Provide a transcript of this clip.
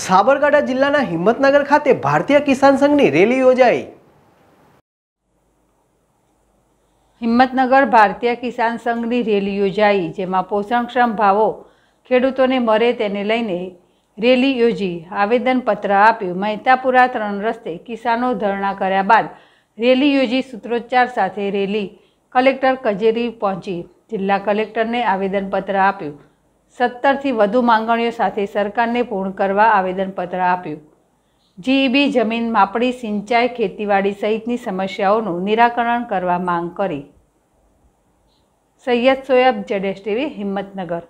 સાબરકાંઠા જિલ્લાના હિંમતનગર ખાતે ભારતીય કિસાન સંઘની રેલી યોજાઈ હિંમતનગર ભારતીય કિસાન સંઘની રેલી યોજાઈ જેમાં પોષણક્ષમ ભાવો ખેડૂતોને મરે તેને લઈને રેલી યોજી આવેદનપત્ર આપ્યું મહેતાપુરા ત્રણ રસ્તે કિસાનો ધરણા કર્યા બાદ રેલી યોજી સૂત્રોચ્ચાર સાથે રેલી કલેક્ટર કચેરી પહોંચી જિલ્લા કલેક્ટરને આવેદનપત્ર આપ્યું સત્તરથી વધુ માંગણીઓ સાથે સરકારને પૂર્ણ કરવા આવેદનપત્ર આપ્યું જીઈબી જમીન માપણી સિંચાઈ ખેતીવાડી સહિતની સમસ્યાઓનું નિરાકરણ કરવા માંગ કરી સૈયદ સોયબ જડેશ ટીવી હિંમતનગર